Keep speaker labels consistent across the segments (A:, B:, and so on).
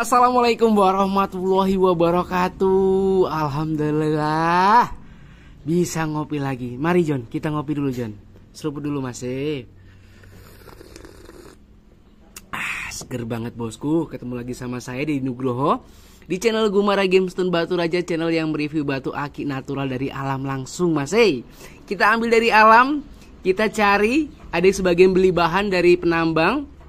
A: Assalamualaikum warahmatullahi wabarakatuh. Alhamdulillah. Bisa ngopi lagi. Mari John, kita ngopi dulu John. Seruput dulu masih. E. Ah, seger banget bosku. Ketemu lagi sama saya di Nugroho di channel Gumara Gamestone Batu Raja channel yang mereview batu aki natural dari alam langsung masih. E. Kita ambil dari alam, kita cari ada sebagian beli bahan dari penambang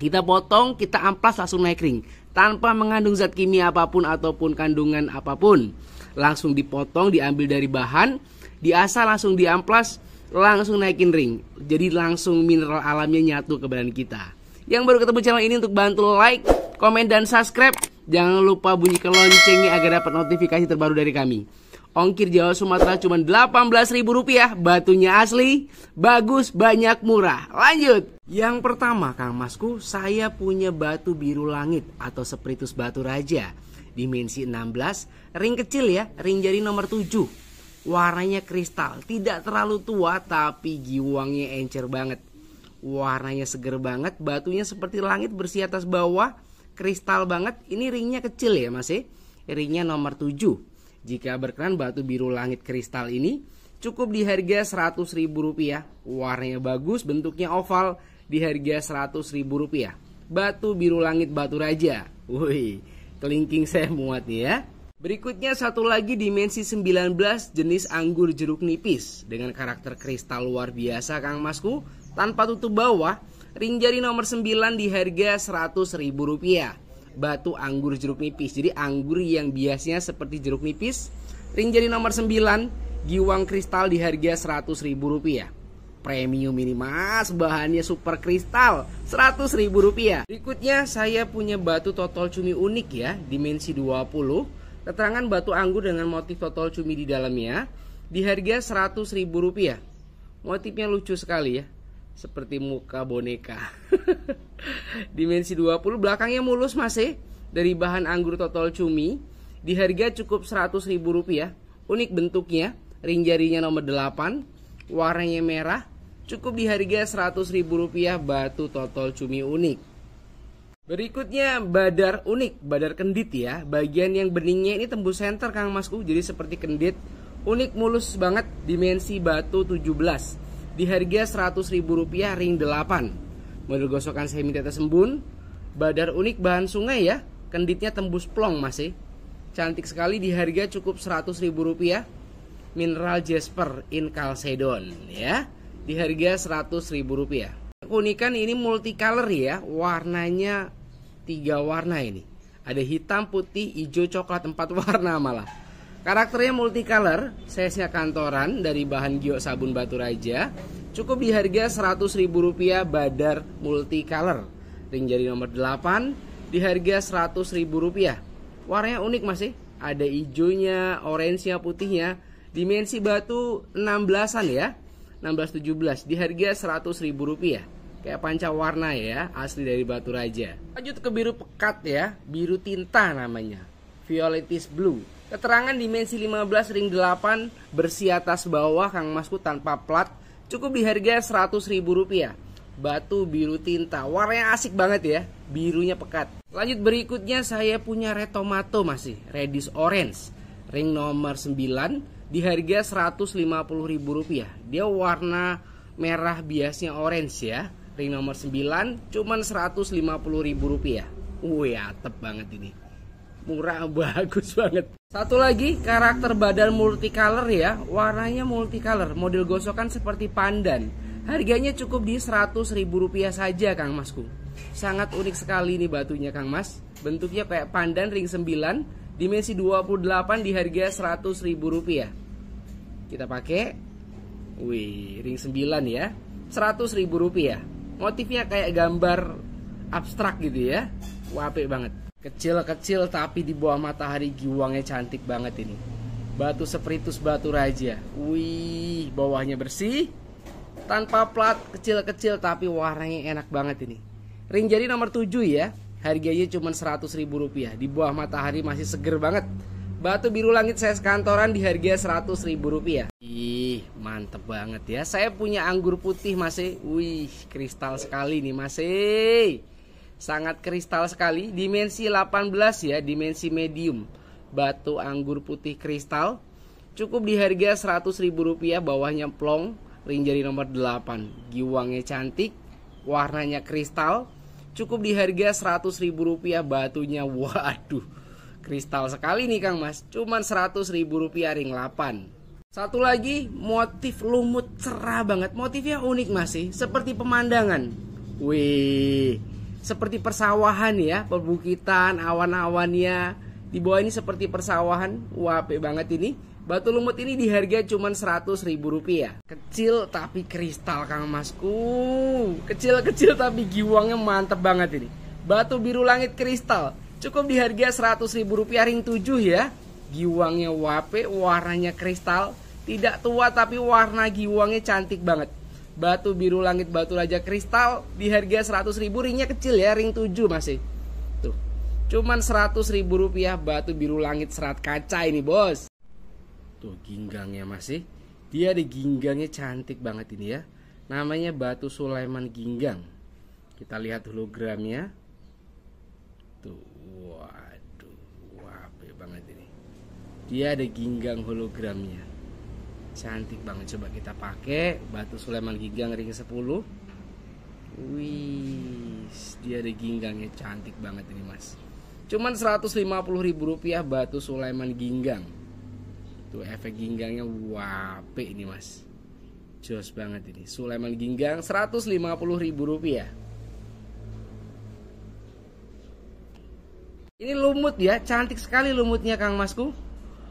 A: kita potong, kita amplas langsung naik ring tanpa mengandung zat kimia apapun ataupun kandungan apapun. Langsung dipotong, diambil dari bahan, diasah langsung diamplas, langsung naikin ring. Jadi langsung mineral alamnya nyatu ke badan kita. Yang baru ketemu channel ini untuk bantu like, komen, dan subscribe. Jangan lupa bunyikan loncengnya agar dapat notifikasi terbaru dari kami. Ongkir Jawa Sumatera cuma Rp18.000, batunya asli, bagus, banyak, murah. Lanjut. Yang pertama, Kang Masku, saya punya batu biru langit atau spiritus batu raja. Dimensi 16, ring kecil ya, ring jari nomor 7. Warnanya kristal, tidak terlalu tua tapi giwangnya encer banget. Warnanya seger banget, batunya seperti langit bersih atas bawah, kristal banget. Ini ringnya kecil ya masih, ya. ringnya nomor 7 jika berkenan batu biru langit kristal ini cukup di harga Rp100.000. Warnanya bagus, bentuknya oval di harga Rp100.000. Batu biru langit batu raja. Wih, kelingking saya muat ya. Berikutnya satu lagi dimensi 19 jenis anggur jeruk nipis dengan karakter kristal luar biasa Kang Masku tanpa tutup bawah ringjari nomor 9 di harga Rp100.000 batu anggur jeruk nipis. Jadi anggur yang biasanya seperti jeruk nipis. Ring jadi nomor 9, giwang kristal di harga Rp100.000. Premium ini mas, bahannya super kristal, Rp100.000. Berikutnya saya punya batu total cumi unik ya, dimensi 20. Keterangan batu anggur dengan motif total cumi di dalamnya, di harga Rp100.000. Motifnya lucu sekali ya, seperti muka boneka. Dimensi 20 belakangnya mulus masih eh. dari bahan anggur totol cumi. Di harga cukup ribu rupiah Unik bentuknya, ring jarinya nomor 8, warnanya merah. Cukup di harga ribu rupiah batu totol cumi unik. Berikutnya badar unik, badar kendit ya. Bagian yang beningnya ini tembus center Kang Masku, jadi seperti kendit. Unik mulus banget, dimensi batu 17 di harga Rp100.000 ring 8. Model gosokan semi tetes embun, badar unik bahan sungai ya, kenditnya tembus plong masih. E. Cantik sekali di harga cukup Rp100.000. Mineral Jasper in Calcedon ya, di harga Rp100.000. Keunikan ini multicolor ya, warnanya tiga warna ini. Ada hitam, putih, hijau, coklat, empat warna malah. Karakternya multicolor, size-nya kantoran dari bahan giok sabun batu raja. Cukup di harga Rp100.000 badar multicolor. Ring jari nomor 8 di harga Rp100.000. Warnanya unik masih, ada hijaunya, orange putihnya. Dimensi batu 16-an ya. 1617 di harga Rp100.000. Kayak panca warna ya, asli dari batu raja. Lanjut ke biru pekat ya, biru tinta namanya. Violetis blue Keterangan dimensi 15 ring 8 bersih atas bawah Kang Masku tanpa plat cukup di harga Rp100.000. Batu biru tinta, warnanya asik banget ya, birunya pekat. Lanjut berikutnya saya punya retomato masih, redis orange. Ring nomor 9 di harga Rp150.000. Dia warna merah biasnya orange ya. Ring nomor 9 cuman Rp150.000. Wih, atep banget ini murah bagus banget satu lagi karakter badan multicolor ya warnanya multicolor model gosokan seperti pandan harganya cukup di 100 ribu rupiah saja Kang Masku sangat unik sekali nih batunya Kang Mas bentuknya kayak pandan ring 9 dimensi 28 di harga 100 ribu rupiah kita pakai wih ring 9 ya 100 ribu rupiah motifnya kayak gambar abstrak gitu ya wape banget Kecil-kecil tapi di bawah matahari giwangnya cantik banget ini. Batu seperitus batu raja. Wih, bawahnya bersih. Tanpa plat, kecil-kecil tapi warnanya enak banget ini. Ring jadi nomor 7 ya. Harganya cuma ribu rupiah. Di bawah matahari masih seger banget. Batu biru langit saya sekantoran di harga ribu rupiah. Ih, mantep banget ya. Saya punya anggur putih masih. E. Wih, kristal sekali nih masih. E sangat kristal sekali dimensi 18 ya dimensi medium batu anggur putih kristal cukup di harga rp rupiah bawahnya plong ring jari nomor 8 giwangnya cantik warnanya kristal cukup di harga rp rupiah batunya waduh kristal sekali nih Kang Mas cuman rp rupiah ring 8 satu lagi motif lumut cerah banget motifnya unik masih seperti pemandangan wih seperti persawahan ya, perbukitan, awan-awannya. Di bawah ini seperti persawahan, wape banget ini. Batu lumut ini dihargai cuma seratus ribu rupiah. Kecil tapi kristal Kang Masku. Kecil-kecil tapi giwangnya mantep banget ini. Batu biru langit kristal. Cukup dihargai harga seratus ribu rupiah ring 7 ya. Giwangnya wape, warnanya kristal. Tidak tua tapi warna giwangnya cantik banget batu biru langit batu raja kristal di harga 100 ribu ringnya kecil ya ring 7 masih tuh cuman 100 ribu rupiah batu biru langit serat kaca ini bos tuh ginggangnya masih dia di ginggangnya cantik banget ini ya namanya batu Sulaiman ginggang kita lihat hologramnya tuh waduh wape banget ini dia ada ginggang hologramnya cantik banget coba kita pakai batu Sulaiman Gigang ring 10 wih dia ada ginggangnya cantik banget ini mas cuman 150 ribu rupiah batu Sulaiman Ginggang tuh efek ginggangnya wape ini mas jos banget ini Sulaiman Ginggang 150 ribu rupiah ini lumut ya cantik sekali lumutnya Kang Masku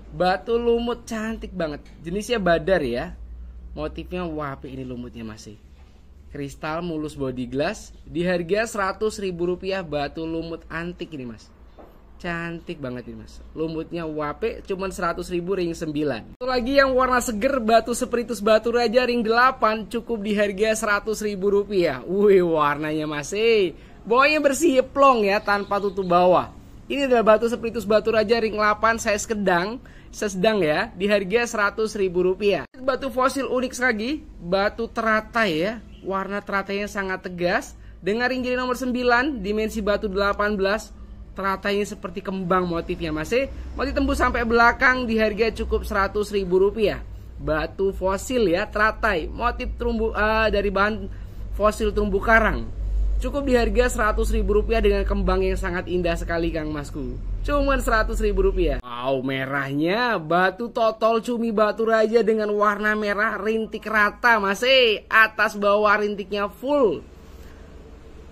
A: Batu lumut cantik banget. Jenisnya badar ya. Motifnya wapi ini lumutnya masih. Kristal mulus body glass di harga 100 ribu rupiah batu lumut antik ini mas. Cantik banget ini mas. Lumutnya wape cuman 100 ribu ring 9. Satu lagi yang warna seger batu spiritus batu raja ring 8 cukup di harga 100 ribu rupiah. Wih warnanya masih. Bawahnya bersih plong ya tanpa tutup bawah ini adalah batu Spiritus batu raja ring 8 size kedang, sedang ya, di harga seratus ribu rupiah. Batu fosil unik lagi, batu teratai ya. Warna teratai teratainya sangat tegas dengan ring jari nomor 9, dimensi batu 18. Teratainya seperti kembang motifnya masih. E. Motif tembus sampai belakang di harga cukup seratus ribu rupiah. Batu fosil ya, teratai, motif terumbu uh, dari bahan fosil terumbu karang Cukup di harga ribu rupiah dengan kembang yang sangat indah sekali Kang Masku. Cuman ribu rupiah. Wow, merahnya batu totol cumi batu raja dengan warna merah rintik rata masih. Eh, atas bawah rintiknya full.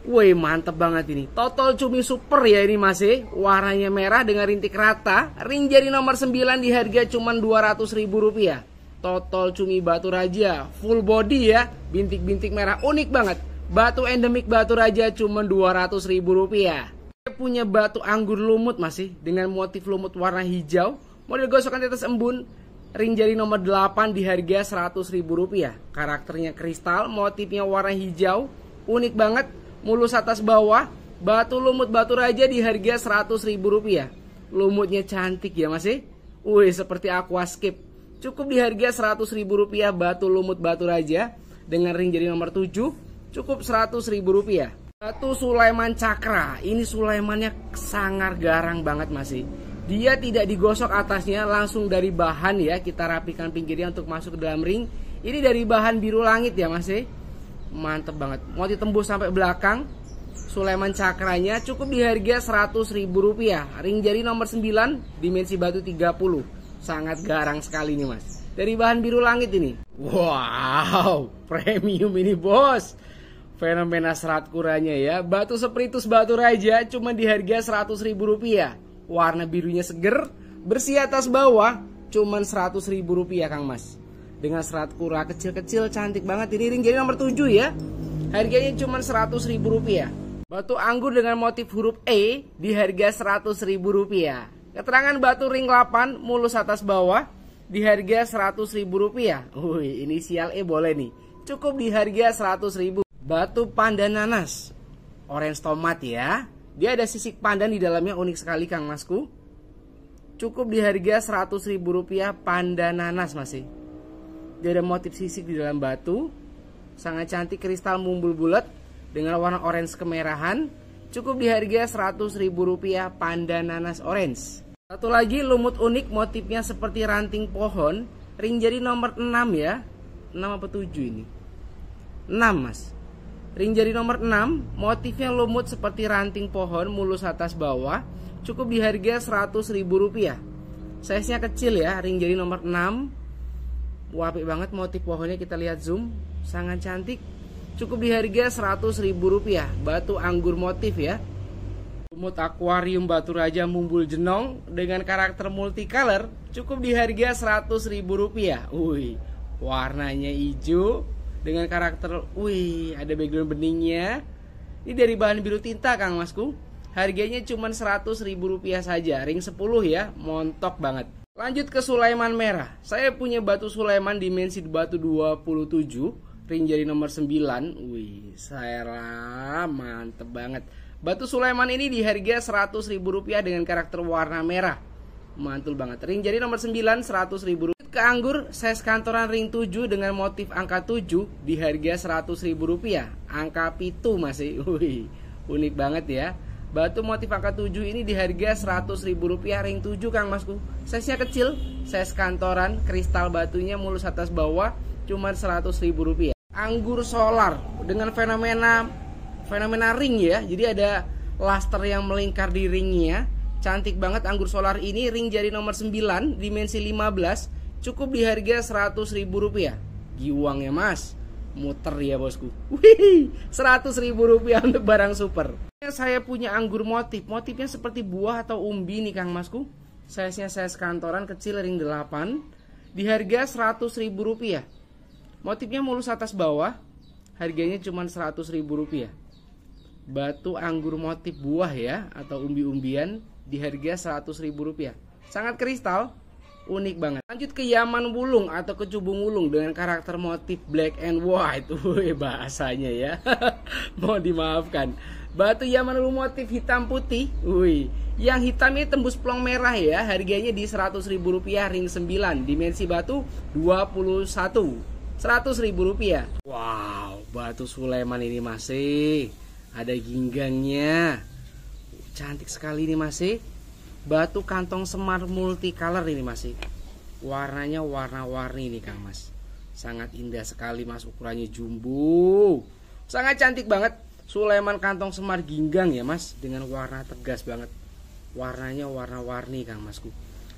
A: Woi mantep banget ini Total cumi super ya ini masih eh. Warnanya merah dengan rintik rata Ring jadi nomor 9 di harga cuma 200 ribu rupiah Total cumi batu raja Full body ya Bintik-bintik merah unik banget Batu endemik batu raja cuma 200 ribu rupiah. Dia punya batu anggur lumut masih dengan motif lumut warna hijau. Model gosokan di atas embun. Ring jari nomor 8 di harga 100 ribu rupiah. Karakternya kristal, motifnya warna hijau. Unik banget, mulus atas bawah. Batu lumut batu raja di harga 100 ribu rupiah. Lumutnya cantik ya masih. Wih, seperti aquascape. Cukup di harga 100 ribu rupiah batu lumut batu raja. Dengan ring jari nomor 7 cukup 100 ribu rupiah satu Sulaiman Cakra ini Sulaimannya sangar garang banget masih dia tidak digosok atasnya langsung dari bahan ya kita rapikan pinggirnya untuk masuk ke dalam ring ini dari bahan biru langit ya masih mantep banget mau ditembus sampai belakang Sulaiman Cakranya cukup di harga 100 ribu rupiah ring jari nomor 9 dimensi batu 30 sangat garang sekali nih mas dari bahan biru langit ini wow premium ini bos fenomena serat kuranya ya. Batu Spiritus batu raja cuma di harga rp rupiah Warna birunya seger, bersih atas bawah, cuman rp rupiah Kang Mas. Dengan serat kura kecil-kecil cantik banget ini ring jadi nomor 7 ya. Harganya cuma rp rupiah Batu anggur dengan motif huruf E di harga rp rupiah Keterangan batu ring 8 mulus atas bawah di harga Rp100.000. Wih, inisial E boleh nih. Cukup di harga rp ribu Batu pandan nanas, orange tomat ya. Dia ada sisik pandan di dalamnya unik sekali Kang Masku. Cukup di harga ribu rupiah pandan nanas masih. Dia ada motif sisik di dalam batu. Sangat cantik kristal mumbul bulat dengan warna orange kemerahan. Cukup di harga ribu rupiah pandan nanas orange. Satu lagi lumut unik motifnya seperti ranting pohon. Ring jari nomor 6 ya. 6 apa 7 ini? 6 mas Ring jari nomor 6, motifnya lumut seperti ranting pohon mulus atas bawah, cukup di harga Rp100.000. Size-nya kecil ya, ring jari nomor 6. Wapik banget motif pohonnya kita lihat zoom, sangat cantik. Cukup di harga Rp100.000, batu anggur motif ya. Lumut akuarium batu raja mumbul jenong dengan karakter multicolor cukup di harga Rp100.000. Wih, warnanya hijau, dengan karakter wih ada background beningnya ini dari bahan biru tinta Kang Masku harganya cuma 100 ribu rupiah saja ring 10 ya montok banget lanjut ke Sulaiman Merah saya punya batu Sulaiman dimensi batu 27 ring jari nomor 9 wih saya mantep banget batu Sulaiman ini di harga 100 ribu rupiah dengan karakter warna merah mantul banget ring jari nomor 9 100 ribu rupiah ke anggur, size kantoran ring 7 dengan motif angka 7 di harga ribu rupiah Angka pitu masih. ui, unik banget ya. Batu motif angka 7 ini di harga ribu rupiah ring 7 Kang Masku. Size-nya kecil, size kantoran, kristal batunya mulus atas bawah cuma ribu rupiah Anggur solar dengan fenomena fenomena ring ya. Jadi ada laster yang melingkar di ringnya. Cantik banget anggur solar ini ring jari nomor 9 dimensi 15 Cukup di harga seratus ribu rupiah Giwangnya mas Muter ya bosku Wih, seratus ribu rupiah untuk barang super ya, Saya punya anggur motif Motifnya seperti buah atau umbi nih kang masku Size-nya size kantoran kecil ring 8 Di harga seratus ribu rupiah Motifnya mulus atas bawah Harganya cuma seratus ribu rupiah batu anggur motif buah ya atau umbi-umbian di harga ribu rupiah. Sangat kristal, unik banget. Lanjut ke Yaman Wulung atau ke Cubung Wulung dengan karakter motif black and white. Wih, bahasanya ya. mau dimaafkan. Batu Yaman Wulung motif hitam putih. Wih, yang hitam ini tembus plong merah ya. Harganya di Rp100.000 ring 9. Dimensi batu 21. Rp100.000. Wow, batu Sulaiman ini masih eh. ada ginggangnya. Cantik sekali ini masih. Eh batu kantong semar multicolor ini masih warnanya warna-warni ini Kang Mas sangat indah sekali Mas ukurannya jumbo sangat cantik banget Sulaiman kantong semar ginggang ya Mas dengan warna tegas banget warnanya warna-warni Kang Masku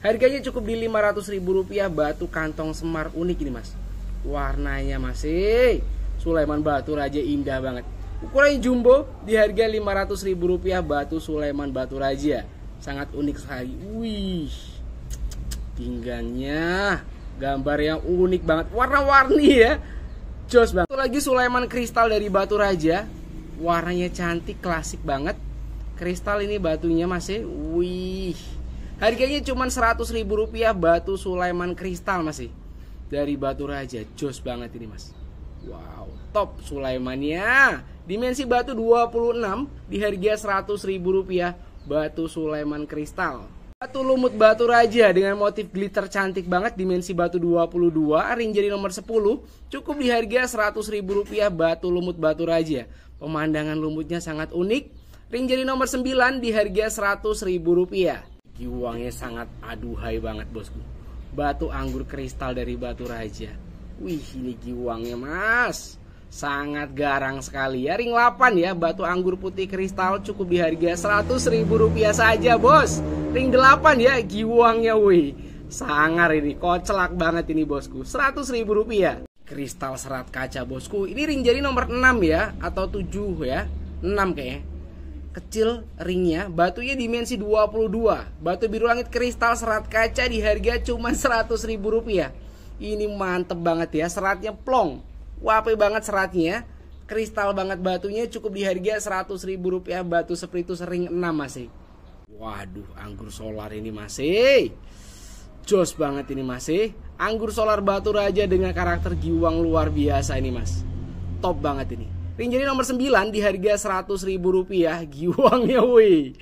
A: harganya cukup di ratus ribu rupiah batu kantong semar unik ini Mas warnanya masih eh, Sulaiman batu raja indah banget ukurannya jumbo di harga ratus ribu rupiah batu Sulaiman batu raja sangat unik sekali wih pinggangnya gambar yang unik banget warna-warni ya jos banget Satu lagi Sulaiman kristal dari batu raja warnanya cantik klasik banget kristal ini batunya masih wih harganya cuma 100 ribu rupiah batu Sulaiman kristal masih dari batu raja jos banget ini mas wow top Sulaimannya dimensi batu 26 di harga 100 ribu rupiah batu Sulaiman kristal. Batu lumut batu raja dengan motif glitter cantik banget dimensi batu 22 ring jadi nomor 10 cukup di harga ribu rupiah, batu lumut batu raja. Pemandangan lumutnya sangat unik. Ring jadi nomor 9 di harga ribu rupiah, Giwangnya sangat aduhai banget bosku. Batu anggur kristal dari batu raja. Wih ini giwangnya mas. Sangat garang sekali ya Ring 8 ya Batu anggur putih kristal cukup di harga 100 ribu rupiah saja bos Ring 8 ya Giwangnya wih Sangar ini Kocelak banget ini bosku 100 ribu rupiah Kristal serat kaca bosku Ini ring jadi nomor 6 ya Atau 7 ya 6 kayaknya Kecil ringnya Batunya dimensi 22 Batu biru langit kristal serat kaca Di harga cuma 100 ribu rupiah Ini mantep banget ya Seratnya plong wape banget seratnya kristal banget batunya cukup di harga 100 ribu rupiah batu spiritus sering 6 masih e. waduh anggur solar ini masih e. jos banget ini masih e. anggur solar batu raja dengan karakter giwang luar biasa ini mas top banget ini ring jadi nomor 9 di harga 100 ribu rupiah giwangnya woi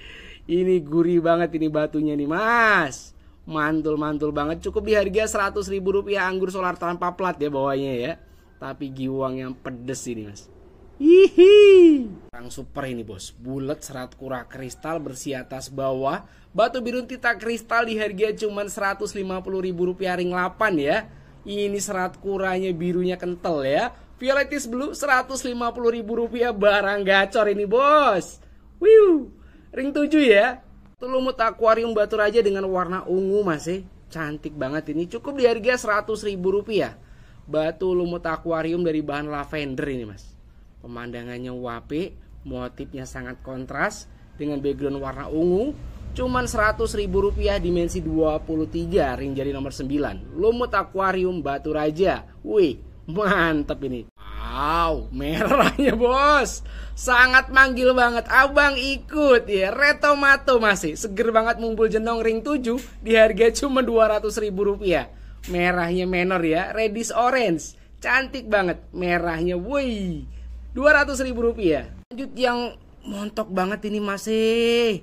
A: ini gurih banget ini batunya nih mas mantul-mantul banget cukup di harga 100 ribu rupiah anggur solar tanpa plat ya bawahnya ya tapi giwang yang pedes ini mas Hihi. Orang super ini bos, bulat serat kura kristal bersih atas bawah, batu biru tita kristal di harga cuma 150 ribu rupiah ring 8 ya. Ini serat kuranya birunya kental ya. Violetis blue 150 ribu rupiah barang gacor ini bos. wih, ring 7 ya. Tulumut akuarium batu raja dengan warna ungu masih ya. cantik banget ini cukup di harga 100 ribu rupiah batu lumut akuarium dari bahan lavender ini mas pemandangannya wape motifnya sangat kontras dengan background warna ungu cuman 100 ribu rupiah dimensi 23 ring jari nomor 9 lumut akuarium batu raja wih mantep ini wow merahnya bos sangat manggil banget abang ikut ya retomato masih seger banget mumpul jenong ring 7 di harga cuma 200 ribu rupiah Merahnya menor ya, reddish orange. Cantik banget, merahnya woi. 200 ribu rupiah. Lanjut yang montok banget ini masih. Eh.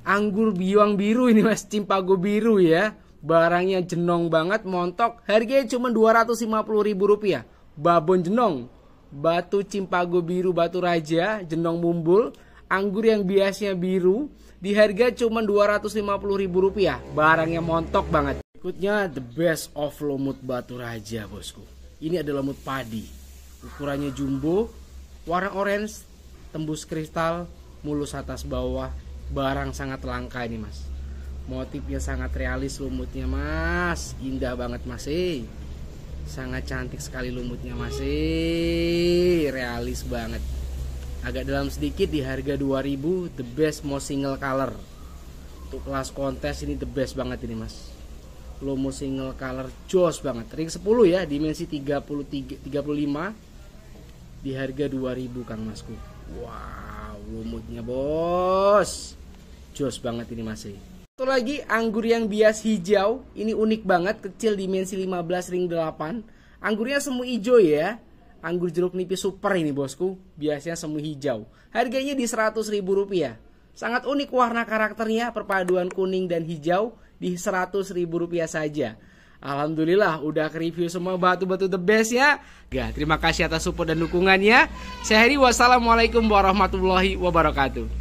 A: Anggur biwang biru ini mas, cimpago biru ya. Barangnya jenong banget, montok. Harganya cuma 250 ribu rupiah. Babon jenong, batu cimpago biru, batu raja, jenong mumbul. Anggur yang biasanya biru, di harga cuma 250 ribu rupiah. Barangnya montok banget. Berikutnya the best of lumut batu raja bosku. Ini adalah lumut padi. Ukurannya jumbo, warna orange, tembus kristal, mulus atas bawah. Barang sangat langka ini mas. Motifnya sangat realis lumutnya mas. Indah banget mas. Eh. Sangat cantik sekali lumutnya mas. Eh. Realis banget. Agak dalam sedikit di harga 2000 the best most single color. Untuk kelas kontes ini the best banget ini mas Lomo single color jos banget. Ring 10 ya, dimensi 33 35 di harga 2000 Kang Masku. Wow, lumutnya bos. Jos banget ini masih. Satu lagi anggur yang bias hijau, ini unik banget, kecil dimensi 15 ring 8. Anggurnya semu hijau ya. Anggur jeruk nipis super ini bosku, biasanya semu hijau. Harganya di 100.000 rupiah. Sangat unik warna karakternya, perpaduan kuning dan hijau di seratus ribu rupiah saja. Alhamdulillah udah review semua batu-batu the best ya. Gak, terima kasih atas support dan dukungannya. Saya Heri, wassalamualaikum warahmatullahi wabarakatuh.